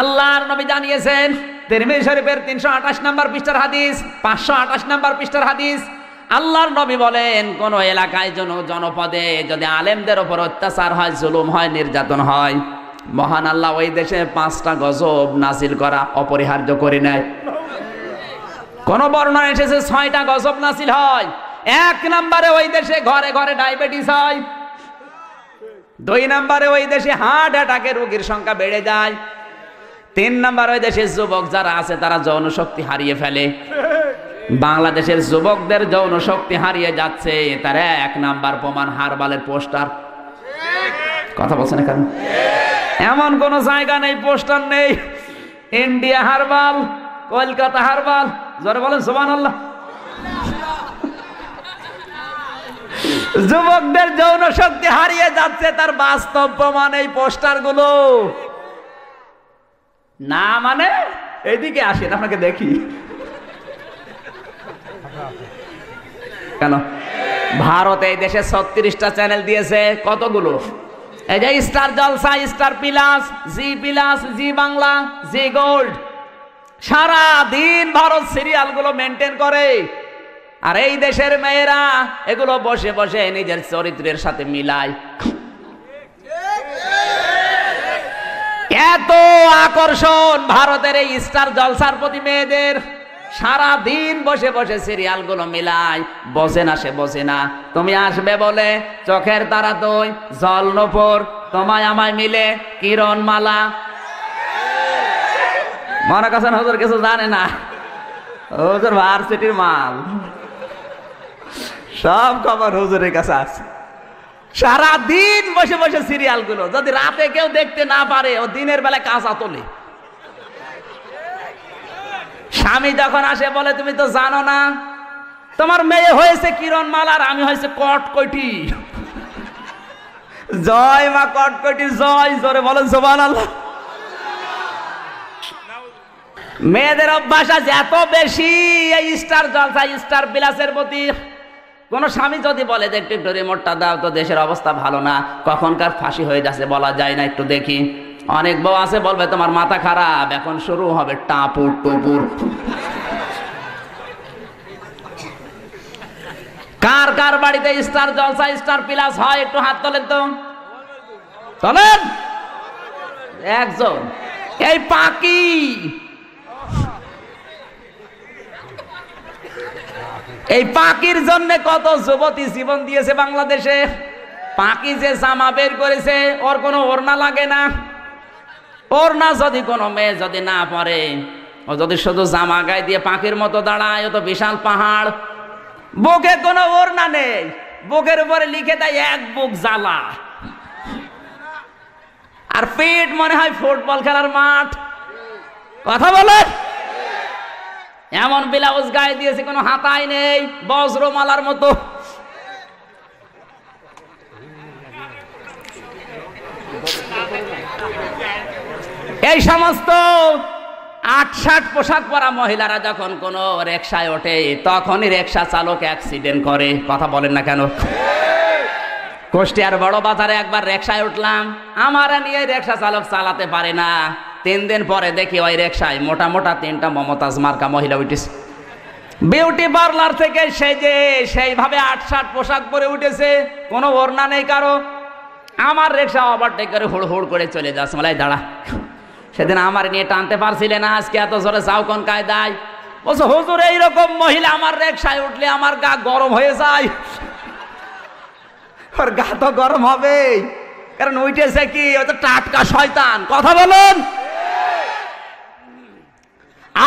আল্লাহর নবী জানিয়েছেন তিরমিজি শরীফের নম্বর পৃষ্ঠার হাদিস নম্বর পৃষ্ঠার হাদিস আল্লাহর নবী বলেন কোন এলাকায় জন জনপদে যদি আলেমদের অত্যাচার হয় জুলুম হয় নির্যাতন হয় মহান আল্লাহ ওই দেশে পাঁচটা গজব নাসিল করা অপরিহার্য করে নেয় কোন বর্ণনা এসেছে ছয়টা গজব নাসিল হয় এক নম্বরে ওই দেশে ঘরে ঘরে ডায়াবেটিস হয় দুই নম্বরে ওই দেশে হার্ট অ্যাটাকের রোগীর সংখ্যা বেড়ে যায় তিন নম্বর ওই দেশের যুবক যারা আছে তারা যৌন শক্তি হারিয়ে ফেলে বাংলাদেশের যুবকদের যৌন শক্তি হারিয়ে যাচ্ছে তারা এক নাম্বার প্রমাণ হারবালের পোস্টার কথা বলছেন কেন এমন কোন জায়গা নেই পোস্টার নেই ইন্ডিয়া হারবাল কলকাতা হারবাল জোরে বলেন সোমান আল্লাহ যুবকদের যৌন শক্তি হারিয়ে যাচ্ছে তার বাস্তব প্রমাণ এই গুলো না মানে এইদিকে আসেন আপনাকে দেখি কেন ভারত এই দেশে ছত্রিশটা চ্যানেল দিয়েছে কতগুলো এই যে Star Jalsha Star Plus Zee Plus Zee Bangla Zee Gold সারা দিন ভারত সিরিয়ালগুলো মেনটেন করে আর এই দেশের মেয়েরা এগুলো বসে বসে নিজের চরিত্রের সাথে মিলায় এত আকর্ষণ ভারতের এই স্টার জলসার প্রতি মেয়েদের সারা দিন বসে বসে সিরিয়াল গুলো মিলাই বসে না সে বসে না তুমি আসবে বলে চোখের তারা তুই জল নপর তোমায় আমায় মিলে কিরণ মালা মনে কাছেন হজুর কিছু জানে না হজুর ভার্সিটির মাল সব খবর হুজুরের কাছে আছে সারা দিন বসে বসে সিরিয়ালগুলো যদি রাতে কেউ দেখতে না পারে ও দিনের বেলায় কাঁচা তোলে স্বামী যখন আসে বলে তুমি তো জানো না তোমার মেয়ে হয়েছে কিরণ মালার আমি হয়েছে কটকটি জয় মা কটকটি জয় জোরে বলেন জোবান আল্লাহ মেয়েদের অভ্যাস আছে এত বেশি এই স্টার জলসা স্টার বিলাসের প্রতি কোন স্বামী যদি বলে যে একটু একটু রিমোটটা দাও তো দেশের অবস্থা ভালো না কখনকার ফাঁসি হয়ে যাচ্ছে বলা যায় না একটু দেখি অনেক বউ আছে বলবে তোমার মাথা খারাপ এখন শুরু হবে টাপুর টুপুর কার কার বাড়িতে স্টার জলসা স্টার প্লাস হয় একটু হাত তোলেন তো তোলেন একজন এই পাখি এই পাখির জন্য কত যুবতী জীবন দিয়েছে বাংলাদেশে পাখি যে জামা বের করেছে ওর কোনো ওড়না লাগে না না যদি কোনো মেয়ে যদি না পরে ও যদি শুধু জামা গায়ে দিয়ে পাখির মতো দাঁড়ায় ও তো বিশাল পাহাড় বুকে কোনো ওড়না নেই বুকের উপরে লিখে দেয় এক বুক জ্বালা আর পেট মনে হয় ফুটবল খেলার মাঠ কথা বলে এমন ব্লাউজ গায়ে দিয়েছে কোনো হাতাই নেই বজ্রমালার মতো এই সমস্ত ষাট পোশাক পরা মহিলারা যখন কোনো রেকশায় ওঠে তখনই রেকশা চালক অ্যাক্সিডেন্ট করে কথা বলেন না কেন কুষ্টিয়ার বড় বাজারে একবার রিক্সায় উঠলাম আমারা নিয়ে রিক্সা চালক চালাতে পারে না তিন দিন পরে দেখি ওই রিক্সায় মোটা মোটা তিনটা মমতাজ মার্কা মহিলা উঠেছে বিউটি পার্লার থেকে সেজে সেইভাবে আটসাট পোশাক পরে উঠেছে কোনো ওড়না নেই কারো আমার রিক্সা ওভারটেক করে হুড় হুড় করে চলে যাস মালাই দাঁড়া সেদিন আমার নিয়ে টানতে পারছিলে না আজকে এত জোরে যাও কোন কায়দায় বলছো হুজুর এইরকম মহিলা আমার রিক্সায় উঠলে আমার গা গরম হয়ে যায় ওর গা তো গরম হবেই কারণ উঠেছে কি ওই তো টাটকা শয়তান কথা বলুন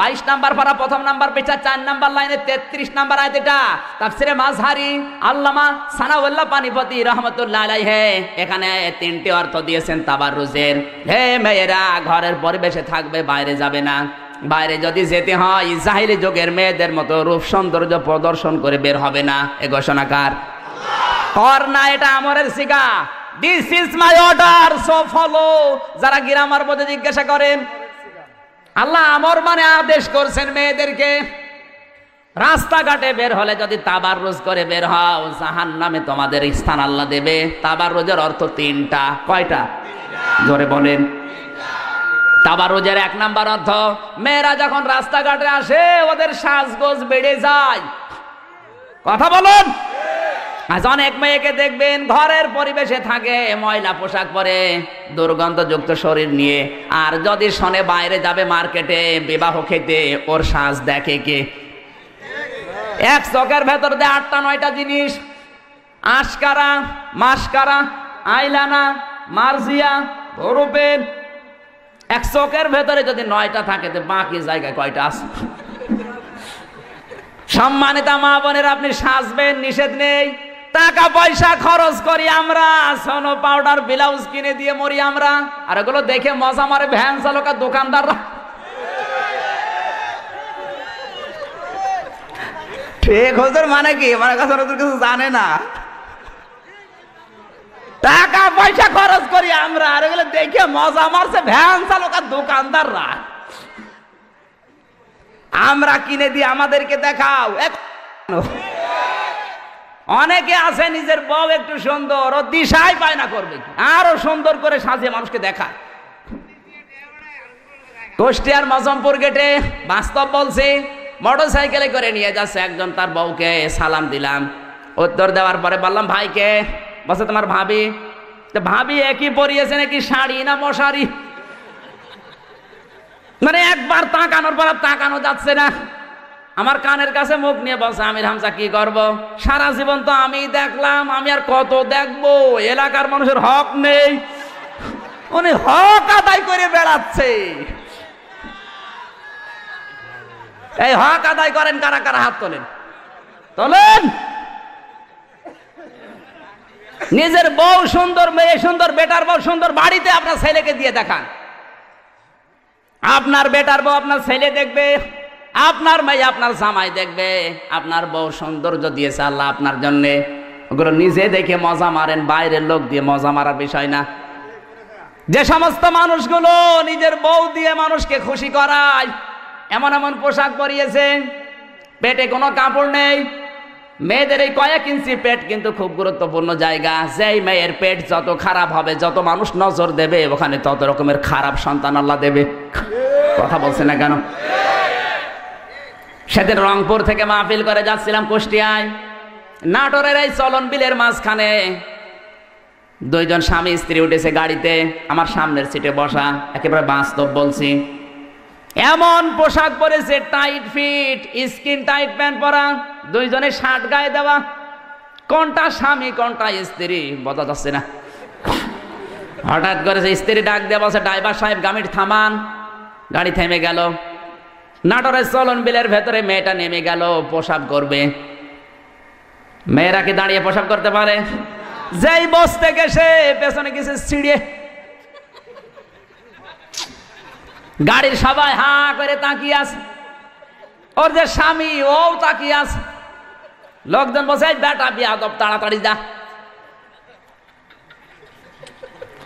বাইশ নাম্বার প্রথম নাম্বার চার নাম্বার তেত্রিশ নাম্বার আয় এটা আল্লামা পানিপতি এখানে তিনটি অর্থ দিয়েছেন ঘরের পরিবেশে থাকবে বাইরে যাবে না বাইরে যদি যেতে হয় জাহিলি যুগের মেয়েদের মতো রূপ সৌন্দর্য প্রদর্শন করে বের হবে না এ ঘোষণাকার কর না এটা আমরের শিকা This is my order so follow. যারা গ্রামার মধ্যে জিজ্ঞাসা করেন আল্লাহ আমর মানে আদেশ করছেন মেয়েদেরকে রাস্তাঘাটে বের হলে যদি তাবার রোজ করে বের হও জাহান নামে তোমাদের স্থান আল্লাহ দেবে তাবার রোজের অর্থ তিনটা কয়টা জোরে বলেন তাবার রোজের এক নাম্বার অর্থ মেয়েরা যখন রাস্তাঘাটে আসে ওদের সাজগোজ বেড়ে যায় কথা বলুন আজ অনেক মেয়েকে দেখবেন ঘরের পরিবেশে থাকে ময়লা পোশাক পরে দুর্গন্ধযুক্ত শরীর নিয়ে আর যদি শোনে বাইরে যাবে মার্কেটে বিবাহ খেতে ওর শ্বাস দেখে কে এক চকের ভেতর দিয়ে আটটা নয়টা জিনিস আশকারা মাসকারা আইলানা মার্জিয়া ভরুপেন এক চকের ভেতরে যদি নয়টা থাকে তো বাকি জায়গায় কয়টা আছে সম্মানিতা মা বোনের আপনি সাজবেন নিষেধ নেই টাকা পয়সা খরচ করি আমরা সোনো পাউডার ব্লাউজ কিনে দিয়ে মরি আমরা আর ওগুলো দেখে মজা মারে ভ্যান চালক আর দোকানদাররা ঠিক মানে কি মানে কিছু জানে না টাকা পয়সা খরচ করি আমরা আর এগুলো দেখে মজা মারছে ভ্যান চালক আর দোকানদাররা আমরা কিনে দিয়ে আমাদেরকে দেখাও অনেকে আছে নিজের বউ একটু সুন্দর ও দিশাই পায় না করবে আরো সুন্দর করে সাজিয়ে মানুষকে দেখা কুষ্টিয়ার মজমপুর গেটে বাস্তব বলছে মোটর সাইকেলে করে নিয়ে যাচ্ছে একজন তার বউকে সালাম দিলাম উত্তর দেওয়ার পরে বললাম ভাইকে বসে তোমার ভাবি তো ভাবি একই পরিয়েছে নাকি শাড়ি না মশারি মানে একবার তাকানোর পর তাকানো যাচ্ছে না আমার কানের কাছে মুখ নিয়ে বলছে আমির হামজা কি করব সারা জীবন তো আমি দেখলাম আমি আর কত দেখব এলাকার মানুষের হক নেই উনি হক আদায় করে বেড়াচ্ছে এই হক আদায় করেন কারা কারা হাত তোলেন তোলেন নিজের বউ সুন্দর মেয়ে সুন্দর বেটার বউ সুন্দর বাড়িতে আপনার ছেলেকে দিয়ে দেখান আপনার বেটার বউ আপনার ছেলে দেখবে আপনার মেয়ে আপনার জামাই দেখবে আপনার বউ সৌন্দর্য দিয়েছে আল্লাহ আপনার জন্যে ওগুলো নিজে দেখে মজা মারেন বাইরের লোক দিয়ে মজা মারার বিষয় না যে সমস্ত মানুষগুলো নিজের বউ দিয়ে মানুষকে খুশি করায় এমন এমন পোশাক পরিয়েছে পেটে কোনো কাপড় নেই মেয়েদের এই কয়েক ইঞ্চি পেট কিন্তু খুব গুরুত্বপূর্ণ জায়গা যেই মেয়ের পেট যত খারাপ হবে যত মানুষ নজর দেবে ওখানে তত রকমের খারাপ সন্তান আল্লাহ দেবে কথা বলছে না কেন সেদিন রংপুর থেকে মাহফিল করে যাচ্ছিলাম কুষ্টিয়ায় নাটোরের এই চলন বিলের মাঝখানে দুইজন স্বামী স্ত্রী উঠেছে গাড়িতে আমার সামনের সিটে বসা একেবারে বাস্তব বলছি এমন পোশাক পরেছে tight fit skin tight pant পরা দুইজনে শার্ট গায়ে দেওয়া কোনটা স্বামী কোনটা স্ত্রী বোঝা যাচ্ছে না হঠাৎ করে স্ত্রী ডাক দেওয়া বলছে ড্রাইভার সাহেব গামিট থামান গাড়ি থেমে গেল নাটোরের চলন বিলের ভেতরে মেয়েটা নেমে গেল পোশাক করবে মেয়েরা কি দাঁড়িয়ে পোশাক করতে পারে যেই বস থেকে সে পেছনে কিছু ছিঁড়িয়ে গাড়ির সবাই হা করে তাকিয়ে আস ওর যে স্বামী ও তাকিয়ে আস লোকজন বসে বেটা বিয়া দপ তাড়াতাড়ি যা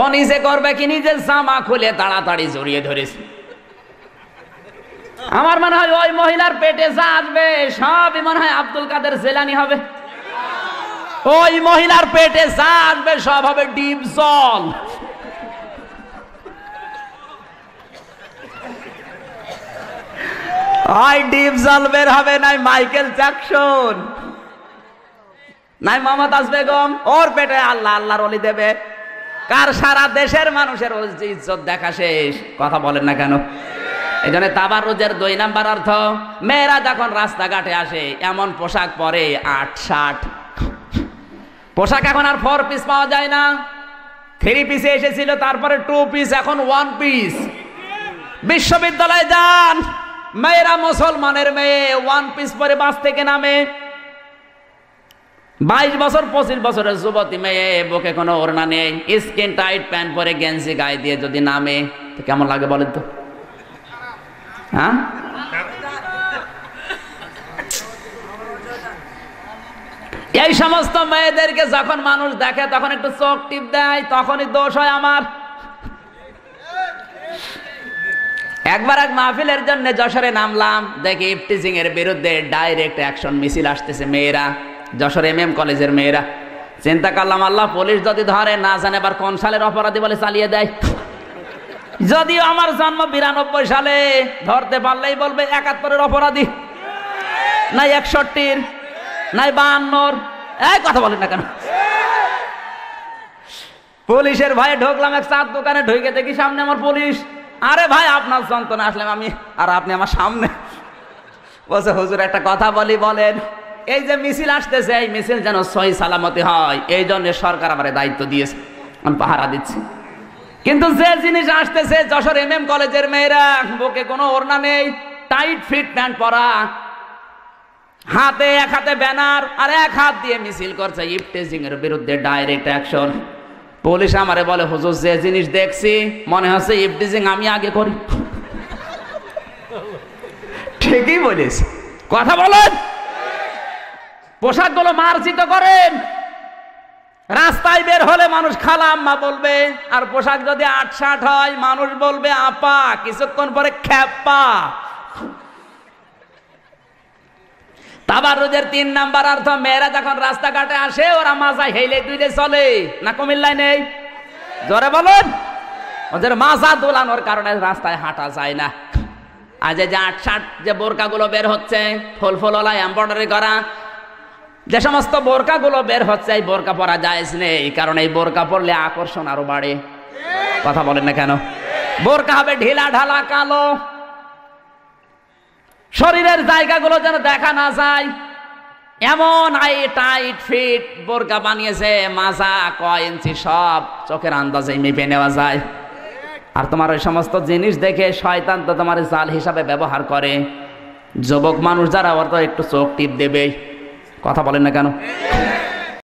ও নিজে করবে কি নিজের জামা খুলে তাড়াতাড়ি জড়িয়ে ধরেছে আমার মনে হয় ওই মহিলার পেটে যা আসবে সবই মনে হয় আব্দুল কাদের জেলানি হবে ওই মহিলার পেটে যা আসবে সব হবে ডিম জল আই ডিপ জল বের হবে নাই মাইকেল জ্যাকসন নাই মমতাজ বেগম ওর পেটে আল্লাহ আল্লাহ রলি দেবে কার সারা দেশের মানুষের ইজ্জত দেখা শেষ কথা বলেন না কেন এখানে তাবার রোজের দুই নাম্বার অর্থ মেয়েরা যখন রাস্তাঘাটে আসে এমন পোশাক পরে আট ষাট পোশাক এখন আর ফোর পিস পাওয়া যায় না থ্রি পিসে এসেছিল তারপরে টু পিস এখন ওয়ান পিস বিশ্ববিদ্যালয়ে যান মেয়েরা মুসলমানের মেয়ে ওয়ান পিস পরে বাস থেকে নামে বাইশ বছর পঁচিশ বছরের যুবতী মেয়ে বুকে কোনো ওড়না নেই স্কিন টাইট প্যান্ট পরে গেঞ্জি গায়ে দিয়ে যদি নামে তো কেমন লাগে বলেন তো হ্যাঁ এই সমস্ত মেয়েদেরকে যখন মানুষ দেখে তখন একটু চোখ টিপ দেয় তখনই দোষ হয় আমার একবার এক মাহফিলের জন্য যশোরে নামলাম দেখি ইফটিজিং এর বিরুদ্ধে ডাইরেক্ট অ্যাকশন মিছিল আসতেছে মেয়েরা যশোর এম এম কলেজের মেয়েরা চিন্তা করলাম আল্লাহ পুলিশ যদি ধরে না জানে আবার কোন সালের অপরাধী বলে চালিয়ে দেয় যদিও আমার জন্ম বিরানব্বই সালে ধরতে পারলেই বলবে একাত্তরের অপরাধী নাই একষট্টির নাই বাহান্নর এই কথা বলেন না কেন পুলিশের ভাই ঢুকলাম এক চাঁদ দোকানে ঢুকে দেখি সামনে আমার পুলিশ আরে ভাই আপনার যন্ত্রণা আসলাম আমি আর আপনি আমার সামনে বলছে হুজুর একটা কথা বলি বলেন এই যে মিছিল আসতেছে এই মিছিল যেন সহি সালামতি হয় এই জন্য সরকার আমার দায়িত্ব দিয়েছে আমি পাহারা দিচ্ছি কিন্তু যে জিনিস আসতেছে যশোর এম এম কলেজের মেয়েরা বুকে কোনো ওড়না নেই টাইট ফিট প্যান্ট পরা হাতে এক হাতে ব্যানার আর এক হাত দিয়ে মিছিল করছে ইফটেজিং এর বিরুদ্ধে ডাইরেক্ট অ্যাকশন পুলিশ আমারে বলে হুজুর যে জিনিস দেখছি মনে হচ্ছে ইফটিজিং আমি আগে করি ঠিকই বলিস কথা বলেন পোশাকগুলো মার্জিত করেন রাস্তায় বের হলে মানুষ খালা আম্মা বলবে আর পোশাক যদি আট ষাট হয় মানুষ বলবে আপা কিছুক্ষণ পরে খ্যাপা তাবার রোজের তিন নাম্বার অর্থ মেয়েরা যখন রাস্তাঘাটে আসে ওরা মাজায় হেলে দুইলে চলে না কুমিল্লায় নেই জোরে বলুন ওদের মাজা দোলানোর কারণে রাস্তায় হাঁটা যায় না আজ যে আট যে বোরকাগুলো বের হচ্ছে ফুল ফুলওয়ালা এমব্রয়ডারি করা যে সমস্ত বোরকাগুলো বের হচ্ছে এই বোরকা পরা যায় নেই কারণ এই বোরকা পরলে আকর্ষণ আরো বাড়ে কথা বলেন না কেন বোরকা হবে ঢিলা ঢালা কালো শরীরের জায়গাগুলো যেন দেখা না যায় এমন আই টাইট ফিট বোরকা বানিয়েছে মাজা কয় ইঞ্চি সব চোখের আন্দাজে মেপে নেওয়া যায় আর তোমার ওই সমস্ত জিনিস দেখে শয়তান তো তোমার জাল হিসাবে ব্যবহার করে যুবক মানুষ যারা ওর তো একটু চোখ টিপ দেবেই কথা বলেন না কেন